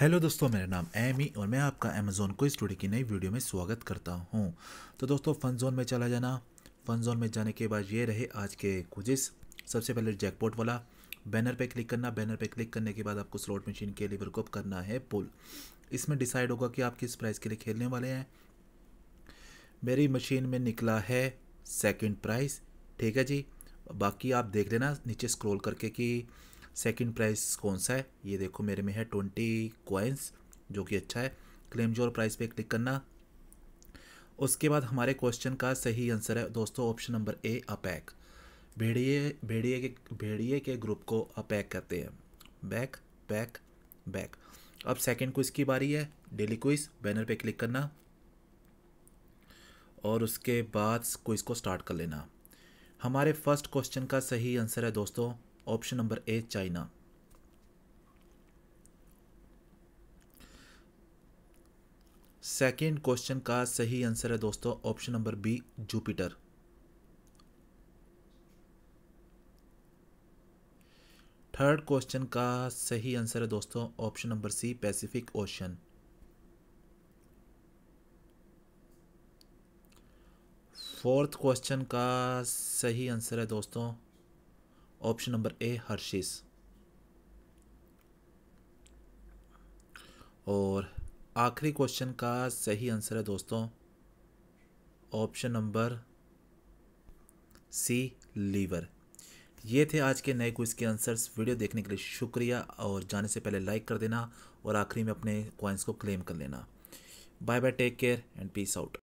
hello दोस्तों मेरा नाम एमी और मैं आपका अमेज़ोन को स्टोरी की नई वीडियो में स्वागत करता हूं तो दोस्तों फन जोन में चला जाना फन जोन में जाने के बाद ये रहे आज के कुजिस सबसे पहले जैकपॉट वाला बैनर पे क्लिक करना बैनर पे क्लिक करने के बाद आपको स्लॉट मशीन के लिए वर्कअप करना है पुल इसमें डिसाइड होगा कि आप किस प्राइज़ के लिए खेलने वाले हैं मेरी मशीन में निकला है सेकेंड प्राइज़ ठीक है जी बाकी आप देख लेना नीचे स्क्रोल करके कि सेकंड प्राइस कौन सा है ये देखो मेरे में है ट्वेंटी कॉइन्स जो कि अच्छा है क्लेम जोर प्राइस पे क्लिक करना उसके बाद हमारे क्वेश्चन का सही आंसर है दोस्तों ऑप्शन नंबर ए अपैक भेड़िए भेड़िए के भेड़िए के ग्रुप को अपैक कहते हैं बैक बैक बैक अब सेकंड क्विज की बारी है डेली क्विज बैनर पे क्लिक करना और उसके बाद क्विज को स्टार्ट कर लेना हमारे फर्स्ट क्वेश्चन का सही आंसर है दोस्तों option number A China second question का सही आंसर है दोस्तों option number B Jupiter third question का सही आंसर है दोस्तों option number C Pacific Ocean fourth question का सही आंसर है दोस्तों ऑप्शन नंबर ए हर्शीस और आखिरी क्वेश्चन का सही आंसर है दोस्तों ऑप्शन नंबर सी लीवर ये थे आज के नए क्विज के आंसर्स वीडियो देखने के लिए शुक्रिया और जाने से पहले लाइक कर देना और आखिरी में अपने क्वाइंस को क्लेम कर लेना bye bye take care and peace out